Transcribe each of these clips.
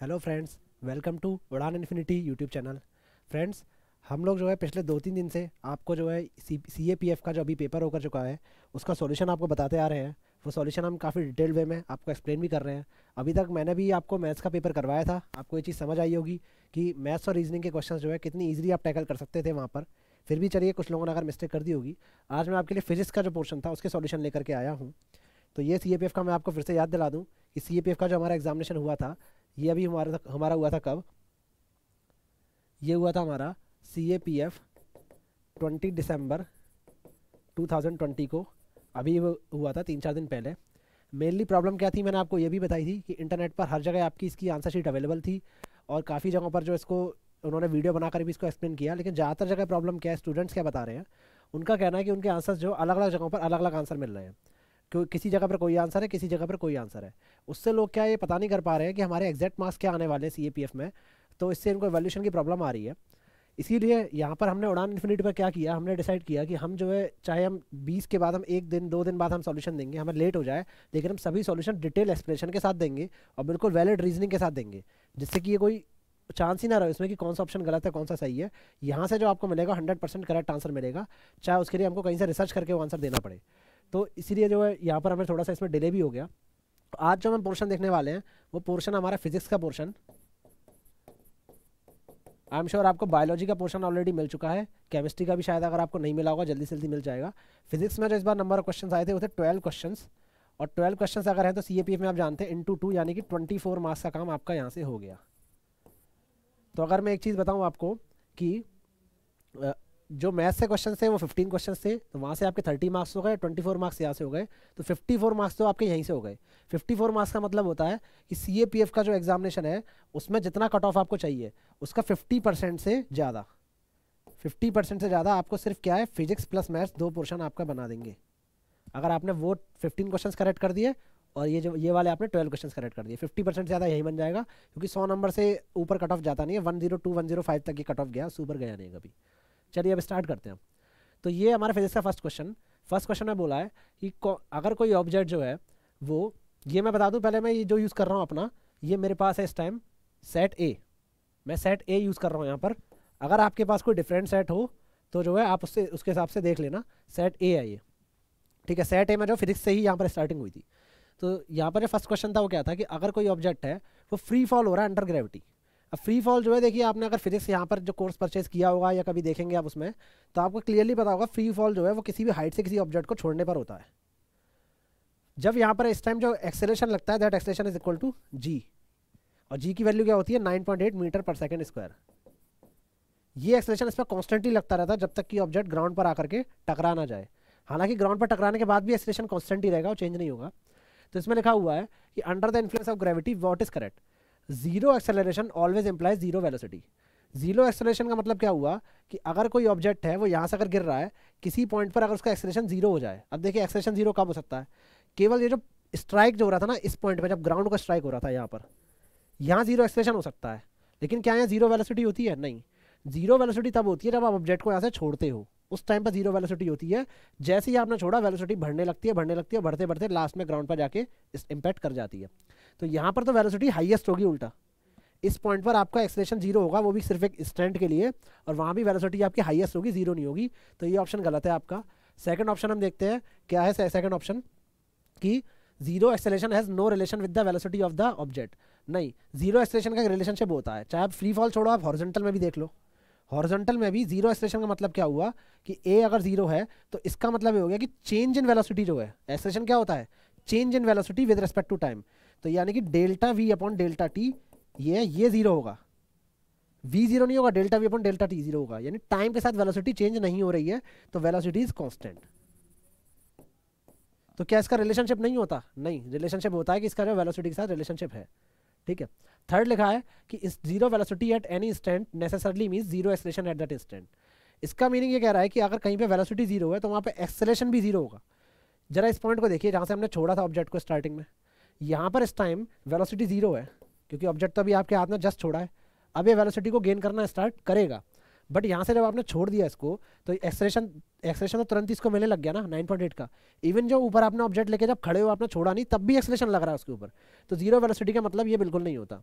hello friends welcome to Udaan infinity YouTube channel friends हम लोग जो है पिछले दो तीन दिन से आपको जो है सी सी ए पी एफ़ का जो अभी पेपर होकर चुका है उसका सॉल्यूशन आपको बताते आ रहे हैं वो सॉल्यूशन हम काफ़ी डिटेल वे में आपको एक्सप्लेन भी कर रहे हैं अभी तक मैंने भी आपको मैथ्स का पेपर करवाया था आपको ये चीज़ समझ आई होगी कि मैथ्स और रीजनिंग के क्वेश्चन जो है कितनी ईजिली आप टैकल कर सकते थे वहाँ पर फिर भी चलिए कुछ लोगों ने अगर मिस्टेक कर दी होगी आज मैं आपके लिए फिजिक्स का जो पोर्शन था उसके सॉल्यूशन लेकर के आया हूँ तो ये सी ए पी एफ़ का मैं आपको फिर से याद दिला दूँ कि सी ए पी एफ़ का जो हमारा एग्जामिनेशन हुआ था ये अभी हमारा हमारा हुआ था कब ये हुआ था हमारा C A P F twenty दिसंबर ट्वेंटी को अभी हुआ था तीन चार दिन पहले मेनली प्रॉब्लम क्या थी मैंने आपको ये भी बताई थी कि इंटरनेट पर हर जगह आपकी इसकी आंसर शीट अवेलेबल थी और काफ़ी जगहों पर जो इसको उन्होंने वीडियो बनाकर भी इसको एक्सप्लेन किया लेकिन ज़्यादातर जगह प्रॉब्लम क्या है स्टूडेंट्स क्या बता रहे हैं उनका कहना है कि उनके आंसर जो अलग अलग जगहों पर अलग अलग आंसर मिल रहे हैं किसी जगह पर कोई आंसर है किसी जगह पर कोई आंसर है उससे लोग क्या ये पता नहीं कर पा रहे हैं कि हमारे एग्जैक्ट मार्क्स क्या आने वाले हैं सी में तो इससे इनको एवोल्यूशन की प्रॉब्लम आ रही है इसीलिए यहाँ पर हमने उड़ान इन्फिनिट पर क्या किया हमने डिसाइड किया कि हम जो है चाहे हम 20 के बाद हम एक दिन दो दिन बाद हम सॉल्यूशन देंगे हमें लेट हो जाए लेकिन हम सभी सॉल्यूशन डिटेल एक्सप्लेनेशन के साथ देंगे और बिल्कुल वैलिड रीजनिंग के साथ देंगे जिससे कि ये कोई चांस ही ना रहे इसमें कि कौन सा ऑप्शन गलत है कौन सा सही है यहाँ से जो आपको मिलेगा हंड्रेड परसेंट करेक्ट आंसर मिलेगा चाहे उसके लिए हमको कहीं से रिसर्च करके वो आंसर देना पड़े तो इसीलिए जो है यहाँ पर हमें थोड़ा सा इसमें डिले भी हो गया तो आज जो हम पोर्शन देखने वाले हैं वो पोर्शन हमारा फिजिक्स का पोर्शन आई एम श्योर आपको बायोलॉजी का पोर्शन ऑलरेडी मिल चुका है केमिस्ट्री का भी शायद अगर आपको नहीं मिला होगा जल्दी से जल्दी मिल जाएगा फिजिक्स में जो इस बार नंबर ऑफ क्वेश्चन आए थे वो थे ट्वेल्व क्वेश्चन और ट्वेल्व क्वेश्चन अगर हैं तो सी में आप जानते हैं इंटू टू यानी कि ट्वेंटी फोर मार्क्स का काम आपका यहाँ से हो गया तो अगर मैं एक चीज़ बताऊँ आपको कि जो मैथ्स से क्वेश्चन थे वो 15 क्वेश्चन थे तो वहाँ से आपके 30 मार्क्स हो गए 24 मार्क्स यहाँ से हो गए तो 54 मार्क्स तो आपके यहीं से हो गए 54 मार्क्स का मतलब होता है कि सी का जो एग्जामिनेशन है उसमें जितना कट ऑफ आपको चाहिए उसका 50 परसेंट से ज़्यादा 50 परसेंट से ज़्यादा आपको सिर्फ क्या है फिजिक्स प्लस मैथ्स दो पोर्शन आपका बना देंगे अगर आपने वो फिफ्टीन क्वेश्चन करेक्ट कर दिए और ये जो ये वाले आपने ट्वेल्व क्वेश्चन करेक्ट कर दिए फिफ्टी परसेंट ज़्यादा यही बन जाएगा क्योंकि सौ नंबर से ऊपर कट ऑफ जाता नहीं है one zero two one zero five तक ये कट ऑफ गया सुपर गया नहीं कभी चलिए अब स्टार्ट करते हैं तो ये हमारा फिजिक्स का फर्स्ट क्वेश्चन फर्स्ट क्वेश्चन में बोला है कि अगर कोई ऑब्जेक्ट जो है वो ये मैं बता दूँ पहले मैं ये जो यूज़ कर रहा हूँ अपना ये मेरे पास है इस टाइम सेट ए मैं सेट ए यूज़ कर रहा हूँ यहाँ पर अगर आपके पास कोई डिफरेंट सेट हो तो जो है आप उससे उसके हिसाब से देख लेना सेट ए है ये ठीक है सेट ए में जो फिजिक्स से ही यहाँ पर स्टार्टिंग हुई थी तो यहाँ पर जो फर्स्ट क्वेश्चन था वो क्या था कि अगर कोई ऑब्जेक्ट है वो फ्री फॉल हो रहा है अंडर ग्रेविटी अब फ्री फॉल जो है देखिए आपने अगर फिजिक्स यहाँ पर जो कोर्स परचेज किया होगा या कभी देखेंगे आप उसमें तो आपको क्लियरली पता होगा फ्री फॉल जो है वो किसी भी हाइट से किसी ऑब्जेक्ट को छोड़ने पर होता है जब यहाँ पर इस टाइम जो एक्सेलेशन लगता है that acceleration is equal to जी और जी की वैल्यू क्या होती है एट मीटर पर सेकेंड स्क्वायर ये एक्सेलेशन इस पर कॉन्स्टेंटली लगता रहता है जब तक कि ऑब्जेक्ट ग्राउंड पर आकर के टकरा ना जाए हालांकि ग्राउंड पर टकराने के बाद भी एक्सेलेशन कॉन्स्टेंट ही रहेगा और चेंज नहीं होगा तो इसमें लिखा हुआ है कि under the influence of gravity what is correct zero acceleration always implies zero velocity zero acceleration का मतलब क्या हुआ कि अगर कोई ऑब्जेक्ट है वो यहाँ से अगर गिर रहा है किसी पॉइंट पर अगर उसका एक्सेलरेशन जीरो हो जाए अब देखिए एक्सेलरेशन जीरो कब हो सकता है केवल ये जो स्ट्राइक जो हो रहा था ना इस पॉइंट पर जब ग्राउंड का स्ट्राइक हो रहा था यहाँ पर यहाँ जीरो एक्सेलरेशन हो सकता है लेकिन क्या यहाँ जीरो वेलोसिटी होती है नहीं जीरो वेलोसिटी तब होती है जब आप ऑब्जेक्ट को यहाँ से छोड़ते हो उस टाइम पर जीरो वेलोसिटी होती है जैसे ही आपने छोड़ा वेलोसिटी बढ़ने लगती है बढ़ने लगती है बढ़ते बढ़ते लास्ट में ग्राउंड पर जाके इस इम्पैक्ट कर जाती है तो यहाँ पर तो वेलोसिटी हाईएस्ट होगी उल्टा इस पॉइंट पर आपका एक्सलेशन जीरो होगा वो भी सिर्फ एक स्टैंड के लिए और वहाँ भी वेलोसिटी आपकी हाइएस्ट होगी जीरो नहीं होगी तो ये ऑप्शन गलत है आपका सेकेंड ऑप्शन हम देखते हैं क्या है सेकेंड ऑप्शन कि zero acceleration has no relation with the velocity of the object नहीं जीरो एक्सलेशन का रिलेशनशिप होता है चाहे आप फ्री फॉल छोड़ो आप हॉर्जेंटल में भी देख लो हॉर्जेंटल में भी जीरो एक्सेशन का मतलब क्या हुआ कि ए अगर जीरो है तो इसका मतलब ये हो गया कि चेंज इन वेलोसिटी जो है एक्सेशन क्या होता है change in velocity with respect to time तो यानी कि delta we upon delta t ये ये जीरो होगा वी जीरो नहीं होगा delta we upon delta t zero होगा यानी टाइम के साथ वेलोसिटी चेंज नहीं हो रही है तो वेलोसिटी इज कॉन्स्टेंट तो क्या इसका रिलेशनशिप नहीं होता नहीं रिलेशनशिप होता है कि इसका जो वेलोसिटी के साथ रिलेशनशिप है ठीक है थर्ड लिखा है कि इस zero velocity at any instant necessarily mean zero acceleration at that instant इसका मीनिंग ये कह रहा है कि अगर कहीं पे वेलोसिटी जीरो है तो वहाँ पे एक्सलेशन भी जीरो होगा जरा इस पॉइंट को देखिए जहाँ से हमने छोड़ा था ऑब्जेक्ट को स्टार्टिंग में यहाँ पर इस टाइम वेलोसिटी जीरो है क्योंकि ऑब्जेक्ट तो अभी आपके हाथ में जस्ट छोड़ा है अब ये वेलोसिटी को गेन करना स्टार्ट करेगा बट यहाँ से जब आपने छोड़ दिया इसको तो एक्सलेशन एक्सलेशन तो तुरंत इसको मिलने लग गया ना 9.8 का इवन जो ऊपर आपने ऑब्जेक्ट लेके जब खड़े हो आपने छोड़ा नहीं तब भी एक्सलेशन लग रहा है उसके ऊपर तो जीरो वेलोसिटी का मतलब ये बिल्कुल नहीं होता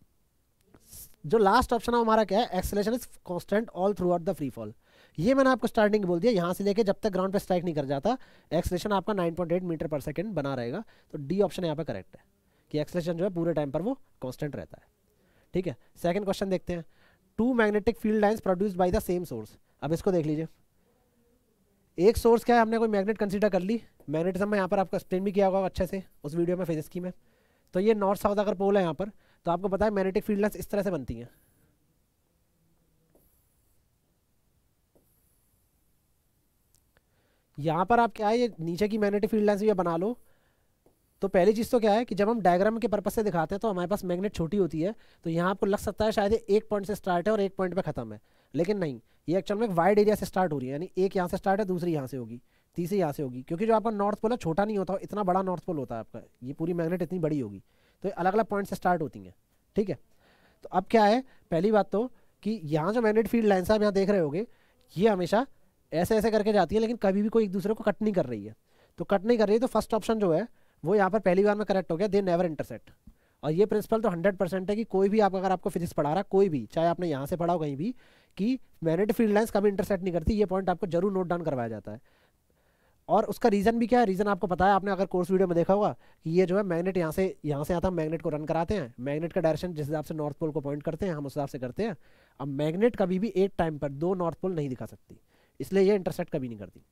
जो लास्ट ऑप्शन है हमारा क्या है acceleration is constant all throughout the free fall ये मैंने आपको स्टार्टिंग बोल दिया यहाँ से लेके जब तक ग्राउंड पर स्ट्राइक नहीं कर जाता एक्सलेशन आपका एट मीटर पर सेकेंड बना रहेगा तो डी ऑप्शन यहाँ पे करेक्ट है कि एक्सलेशन जो है पूरे टाइम पर वो कॉन्स्टेंट रहता है ठीक है सेकेंड क्वेश्चन देखते हैं two magnetic field lines produce by the same source अब इसको देख लीजिए एक सोर्स क्या है हमने कोई मैग्नेट कंसीडर कर ली मैग्नेटिज्म में यहाँ पर आपका एक्सप्लेन भी किया होगा अच्छे से उस वीडियो में फिजिक्स की में तो ये नॉर्थ साउथ अगर पोल है यहाँ पर तो आपको पता है मैग्नेटिक फील्ड इस तरह से बनती हैं यहाँ पर आप क्या है ये नीचे की मैग्नेटिक फील्ड लाइन भी बना लो तो पहली चीज़ तो क्या है कि जब हम डायग्राम के पर्पज से दिखाते हैं तो हमारे पास मैग्नेट छोटी होती है तो यहाँ आपको लग सकता है शायद एक पॉइंट से स्टार्ट है और एक पॉइंट पे खत्म है लेकिन नहीं ये एक्चुअल में एक वाइड एरिया से स्टार्ट हो रही है यानी एक यहाँ से स्टार्ट है दूसरी यहाँ से होगी तीसरी यहाँ से होगी क्योंकि जो आपका नॉर्थ पोल है छोटा नहीं होता इतना बड़ा नॉर्थ पोल होता है आपका ये पूरी मैग्नेट इतनी बड़ी होगी तो अलग अलग पॉइंट से स्टार्ट होती हैं ठीक है तो अब क्या है पहली बात तो कि यहाँ जो मैग्नेट फील्ड लाइन्स आप यहाँ देख रहे होगे ये हमेशा ऐसे ऐसे करके जाती है लेकिन कभी भी कोई एक दूसरे को कट नहीं कर रही है तो कट नहीं कर रही है तो फर्स्ट ऑप्शन जो है वो यहाँ पर पहली बार में करेक्ट हो गया दे नेवर इंटरसेक्ट और ये प्रिंसिपल तो हंड्रेड परसेंट है कि कोई भी आप अगर आपको फिजिक्स पढ़ा रहा कोई भी चाहे आपने यहाँ से पढ़ा हो कहीं भी कि मैग्नेटिक फील्ड लाइन कभी इंटरसेक्ट नहीं करती ये पॉइंट आपको जरूर नोट डाउन करवाया जाता है और उसका रीज़न भी क्या है रीज़न आपको पता है आपने अगर कोर्स वीडियो में देखा होगा कि ये जो है मैग्नेट यहाँ से यहाँ से आता है मैग्नेट को रन कराते हैं मैग्नेट का डायरेक्शन जिस हिसाब से नॉर्थ पोल को पॉइंट करते हैं हम उस हिसाब से करते हैं अब मैग्नेट कभी भी एक टाइम पर दो नॉर्थ पोल नहीं दिखा सकती इसलिए ये इंटरसेक्ट कभी नहीं करती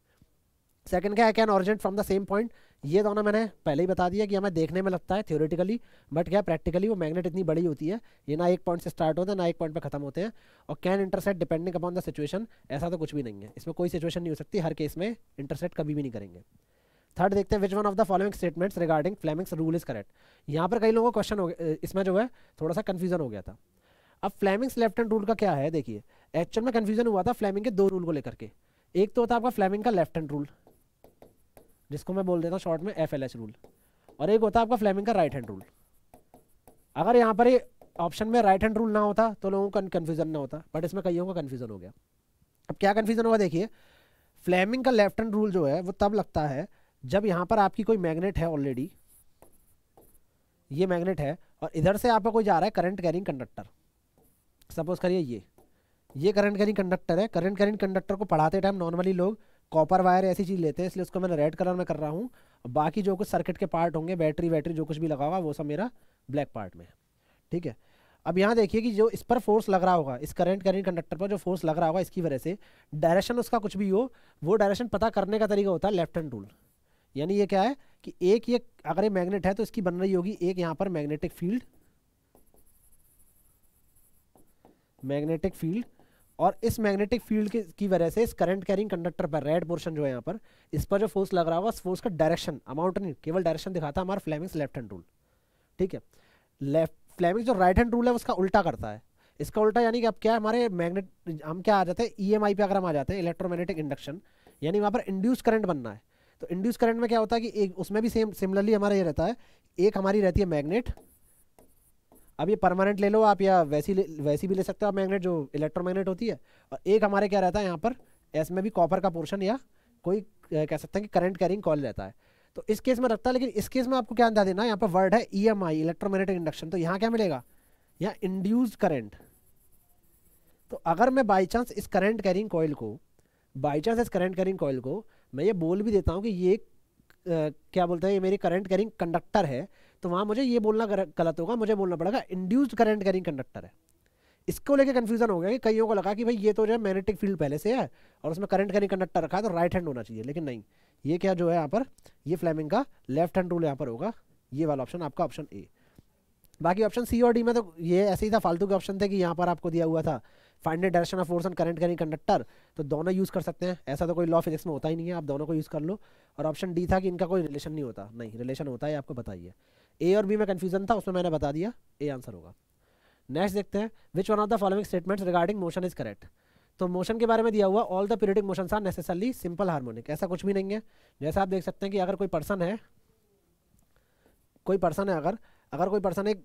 सेकंड क्या है can originate from the same point ये दोनों मैंने पहले ही बता दिया कि हमें देखने में लगता है थ्योरेटिकली बट क्या प्रैक्टिकली वो मैग्नेट इतनी बड़ी होती है ये ना एक पॉइंट से स्टार्ट होते हैं ना एक पॉइंट पे खत्म होते हैं और can intersect depending upon the situation ऐसा तो कुछ भी नहीं है इसमें कोई सिचुएशन नहीं हो सकती हर केस में इंटरसेट कभी भी नहीं करेंगे थर्ड देखते हैं which one of the following statements regarding Fleming's rule is correct यहाँ पर कई लोगों को क्वेश्चन हो गया इसमें जो है थोड़ा सा कन्फ्यूजन हो गया था अब फ्लेमिंग्स लेफ्ट हैंड रूल का क्या है देखिए एक्चुअल में कन्फ्यूजन हुआ था फ्लेमिंग के दो रूल को लेकर के एक तो होता है आपका फ्लेमिंग का लेफ्ट हैंड रूल जिसको मैं बोल देता हूँ शॉर्ट में एफ एल रूल और एक होता है आपका फ्लेमिंग का राइट हैंड रूल अगर यहाँ पर ऑप्शन में राइट हैंड रूल ना होता तो लोगों का कन्फ्यूजन ना होता बट इसमें कईयों का कन्फ्यूजन हो गया अब क्या कन्फ्यूजन हुआ देखिए फ्लेमिंग का लेफ्ट हैंड रूल जो है वो तब लगता है जब यहाँ पर आपकी कोई मैग्नेट है ऑलरेडी ये मैग्नेट है और इधर से आपका कोई जा रहा है करंट कैरिंग कंडक्टर सपोज करिए ये ये करंट कैरिंग कंडक्टर है करंट कैरिंग कंडक्टर को पढ़ाते टाइम नॉर्मली लोग कॉपर वायर ऐसी चीज़ लेते हैं इसलिए उसको मैंने रेड कलर में कर रहा हूँ बाकी जो कुछ सर्किट के पार्ट होंगे बैटरी वैटरी जो कुछ भी लगा हुआ वो सब मेरा ब्लैक पार्ट में है ठीक है अब यहाँ देखिए कि जो इस पर फोर्स लग रहा होगा इस करंट करंट कंडक्टर पर जो फोर्स लग रहा होगा इसकी वजह से डायरेक्शन उसका कुछ भी हो वो डायरेक्शन पता करने का तरीका होता है लेफ्ट हैंड रूल यानी ये क्या है कि एक ये अगर ये मैग्नेट है तो इसकी बन रही होगी एक यहाँ पर मैग्नेटिक फील्ड मैग्नेटिक फील्ड और इस मैग्नेटिक फील्ड की वजह से इस करंट कैरिंग कंडक्टर पर रेड पोर्शन जो है यहाँ पर इस पर जो फोर्स लग रहा होगा उस फोर्स का डायरेक्शन अमाउंट नहीं केवल डायरेक्शन दिखाता है हमारा फ्लैमिंग्स लेफ्ट हैंड रूल ठीक है लेफ्ट फ्लैमिंग्स जो राइट हैंड रूल है उसका उल्टा करता है इसका उल्टा यानी कि अब क्या है हमारे मैग्नेट हम क्या आ जाते हैं ई e पे अगर हम आ जाते हैं इलेक्ट्रोमैग्नेटिक इंडक्शन यानी वहाँ पर इंड्यूस करंट बनना है तो इंड्यूस करंट में क्या होता है कि एक उसमें भी सेम सिमिलरली हमारा ये रहता है एक हमारी रहती है मैग्नेट अब ये परमानेंट ले लो आप या वैसी वैसी भी ले सकते हो आप मैग्नेट जो इलेक्ट्रोमैग्नेट होती है और एक हमारे क्या रहता है यहाँ पर एस में भी कॉपर का पोर्शन या कोई कह सकते हैं कि करंट कैरिंग कॉल रहता है तो इस केस में रखता है लेकिन इस केस में आपको क्या ध्यान देना यहाँ पर वर्ड है E M I electromagnetic induction तो यहाँ क्या मिलेगा यहाँ इंड्यूज करेंट तो अगर मैं बाई चांस इस करंट कैरिंग कॉयल को बाई चांस इस करंट कैरिंग कॉयल को मैं ये बोल भी देता हूँ कि ये एक क्या बोलते हैं ये मेरी करंट कैरिंग कंडक्टर है तो वहाँ मुझे ये बोलना गलत होगा मुझे बोलना पड़ेगा इंड्यूस्ड करंट कैरिंग कंडक्टर है इसको लेके कन्फ्यूजन हो गया कि कईयों को लगा कि भाई ये तो जो है मैग्नेटिक फील्ड पहले से है और उसमें करंट कैरिंग कंडक्टर रखा है तो राइट हैंड होना चाहिए लेकिन नहीं ये क्या जो है यहाँ पर ये फ्लैमिंग का लेफ्ट हैंड रूल यहाँ पर होगा ये वाला ऑप्शन आपका ऑप्शन ए बाकी ऑप्शन सी और डी में तो ये ऐसे ही था फालतू के ऑप्शन थे कि यहाँ पर आपको दिया हुआ था find direction of force on current carrying conductor तो दोनों यूज़ कर सकते हैं ऐसा तो कोई लॉ फिजिक्स में होता ही नहीं है आप दोनों को यूज़ कर लो और ऑप्शन डी था कि इनका कोई रिलेशन नहीं होता नहीं रिलेशन होता है आपको बताइए ए और बी में कन्फ्यूजन था उसमें मैंने बता दिया ए आंसर होगा नेक्स्ट देखते हैं which one of the following statements regarding motion is correct तो मोशन के बारे में दिया हुआ all the periodic motion are necessarily simple harmonic ऐसा कुछ भी नहीं है जैसा आप देख सकते हैं कि अगर कोई पर्सन है कोई पर्सन है अगर अगर कोई पर्सन एक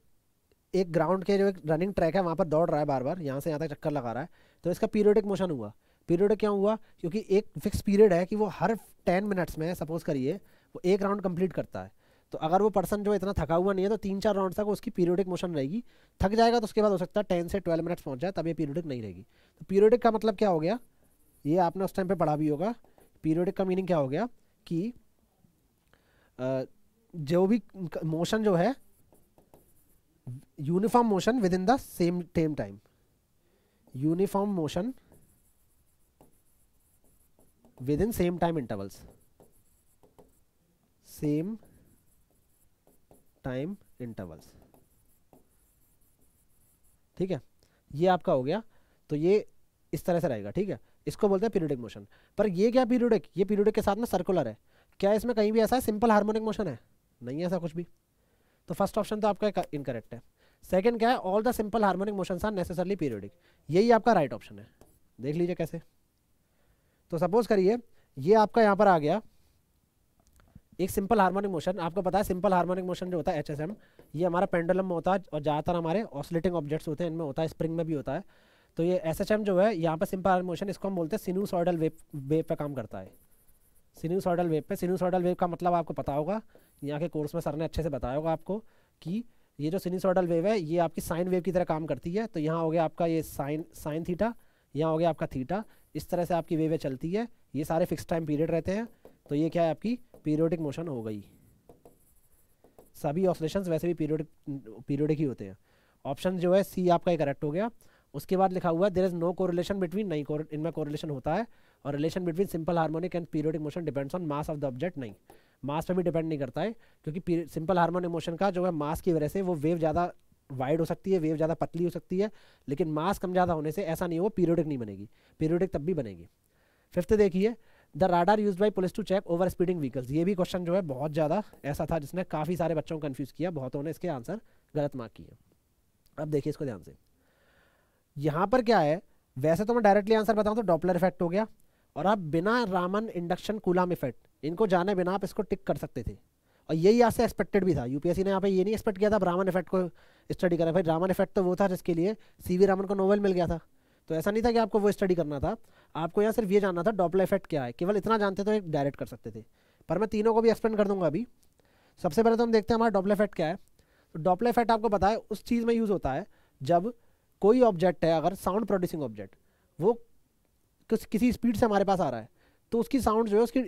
एक ग्राउंड के जो एक रनिंग ट्रैक है वहाँ पर दौड़ रहा है बार बार यहाँ से यहाँ तक चक्कर लगा रहा है तो इसका पीरियडिक मोशन हुआ पीरियड क्या हुआ क्योंकि एक फिक्स पीरियड है कि वो हर टेन मिनट्स में सपोज करिए वो एक राउंड कंप्लीट करता है तो अगर वो पर्सन जो इतना थका हुआ नहीं है तो तीन चार राउंड तक उसकी पीरियडिक मोशन रहेगी थक जाएगा तो उसके बाद हो सकता है टेन से ट्वेल्व मिनट्स पहुँच जाए तब ये पीरियडिक नहीं रहेगी तो पीरियडिक का मतलब क्या हो गया ये आपने उस टाइम पर पढ़ा भी होगा पीरियडिक का मीनिंग क्या हो गया कि जो भी मोशन जो है uniform motion within the same same time uniform motion within same time intervals same time intervals ठीक है ये आपका हो गया तो ये इस तरह से रहेगा ठीक है इसको बोलते हैं पीरियोडिक मोशन पर ये क्या पीरियोडिक ये पीरियोडिक के साथ में सर्कुलर है क्या इसमें कहीं भी ऐसा है सिंपल हार्मोनिक मोशन है नहीं ऐसा कुछ भी तो फर्स्ट ऑप्शन तो आपका इनकरेक्ट है सेकंड क्या है all the simple harmonic motion are necessarily periodic यही आपका राइट right ऑप्शन है देख लीजिए कैसे तो सपोज करिए ये आपका यहाँ पर आ गया एक सिंपल हार्मोनिक मोशन आपको पता है सिंपल हार्मोनिक मोशन जो होता है एच ये हमारा पेंडुलम में होता है और ज़्यादातर हमारे ऑसलेटिंग ऑब्जेक्ट्स होते हैं इनमें होता है स्प्रिंग में भी होता है तो ये एस जो है यहाँ पर सिंपल हार्मोनिक मोशन इसको हम बोलते हैं सिनूसॉडल वेव वेव पर काम करता है सिनूसॉडल वेव पे सिनूसॉडल वेव का मतलब आपको पता होगा यहाँ के कोर्स में सर ने अच्छे से बताया होगा आपको कि ये जो सिनिसोडल वेव है ये आपकी साइन वेव की तरह काम करती है तो यहाँ हो गया आपका ये साइन साइन थीटा यहाँ हो गया आपका थीटा इस तरह से आपकी वेवें चलती है ये सारे फिक्स टाइम पीरियड रहते हैं तो ये क्या है आपकी पीरियोडिक मोशन हो गई सभी ऑसलेशन वैसे भी पीरियोडिक पीरियोडिक ही होते हैं ऑप्शन जो है सी आपका ये करेक्ट हो गया उसके बाद लिखा हुआ है there is no correlation between नहीं इनमें कोरिलेशन होता है और relation between simple harmonic and periodic motion depends on mass of the object नहीं मास पर भी डिपेंड नहीं करता है क्योंकि सिंपल हार्मोन इमोशन का जो है मास की वजह से वो वेव ज़्यादा वाइड हो सकती है वेव ज़्यादा पतली हो सकती है लेकिन मास कम ज़्यादा होने से ऐसा नहीं हो पीरियोडिक नहीं बनेगी पीरियोडिक तब भी बनेगी फिफ्थ देखिए the radar use by police to check over speeding vehicles ये भी क्वेश्चन जो है बहुत ज़्यादा ऐसा था जिसने काफ़ी सारे बच्चों को कन्फ्यूज़ किया बहुतों ने इसके आंसर गलत मार्क किए अब देखिए इसको ध्यान से यहाँ पर क्या है वैसे तो मैं डायरेक्टली आंसर बताऊँ तो डॉपलर इफेक्ट हो गया और आप बिना रामन इंडक्शन कूलाम इफेक्ट इनको जाने बिना आप इसको टिक कर सकते थे और यही यहाँ से एक्सपेक्टेड भी था यूपीएससी ने यहाँ पे ये नहीं एक्सपेक्ट किया था रामन इफेक्ट को स्टडी करें भाई रामन इफेक्ट तो वो था जिसके लिए सी वी रामन को नोवेल मिल गया था तो ऐसा नहीं था कि आपको वो स्टडी करना था आपको यहाँ सिर्फ ये जानना था डॉपला इफेक्ट क्या है केवल इतना जानते तो एक डायरेक्ट कर सकते थे पर मैं तीनों को भी एक्सप्लेन कर दूंगा अभी सबसे पहले तो हम देखते हैं हमारा डॉपला इफेक्ट क्या है तो डॉपल इफेक्ट आपको पता है उस चीज़ में यूज़ होता है जब कोई ऑब्जेक्ट है अगर साउंड प्रोड्यूसिंग ऑब्जेक्ट वो किस किसी स्पीड से हमारे पास आ रहा है तो उसकी साउंड जो है उसकी